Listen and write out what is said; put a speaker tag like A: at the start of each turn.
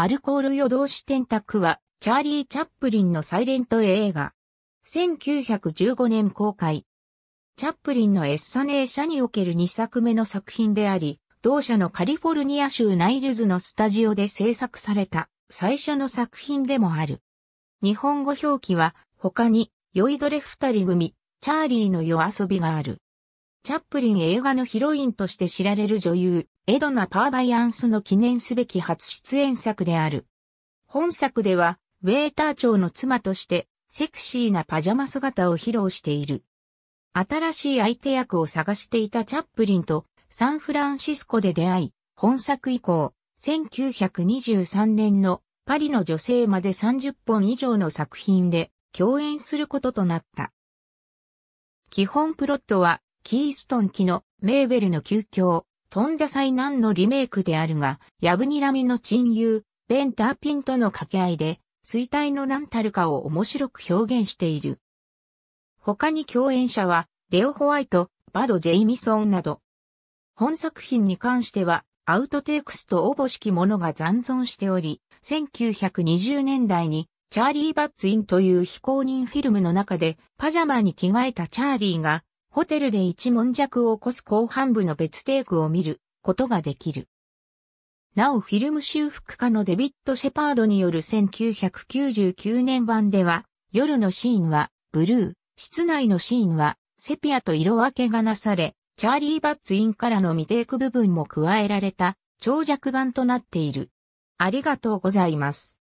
A: アルコール夜通し天卓は、チャーリー・チャップリンのサイレント映画。1915年公開。チャップリンのエッサネー社における2作目の作品であり、同社のカリフォルニア州ナイルズのスタジオで制作された最初の作品でもある。日本語表記は他に酔いどれ二人組、チャーリーの夜遊びがある。チャップリン映画のヒロインとして知られる女優、エドナ・パーバイアンスの記念すべき初出演作である。本作では、ウェーター長の妻として、セクシーなパジャマ姿を披露している。新しい相手役を探していたチャップリンとサンフランシスコで出会い、本作以降、1923年のパリの女性まで30本以上の作品で共演することとなった。基本プロットは、キーストン機のメーベルの休居飛んだ災難のリメイクであるが、ヤブニラミの親友、ベン・ターピンとの掛け合いで、衰退の何たるかを面白く表現している。他に共演者は、レオ・ホワイト、バド・ジェイミソンなど。本作品に関しては、アウトテイクスとおぼしきものが残存しており、1920年代に、チャーリー・バッツインという非公認フィルムの中で、パジャマに着替えたチャーリーが、ホテルで一問弱を起こす後半部の別テイクを見ることができる。なおフィルム修復家のデビッド・シェパードによる1999年版では、夜のシーンはブルー、室内のシーンはセピアと色分けがなされ、チャーリー・バッツインからの未定ク部分も加えられた長尺版となっている。ありがとうございます。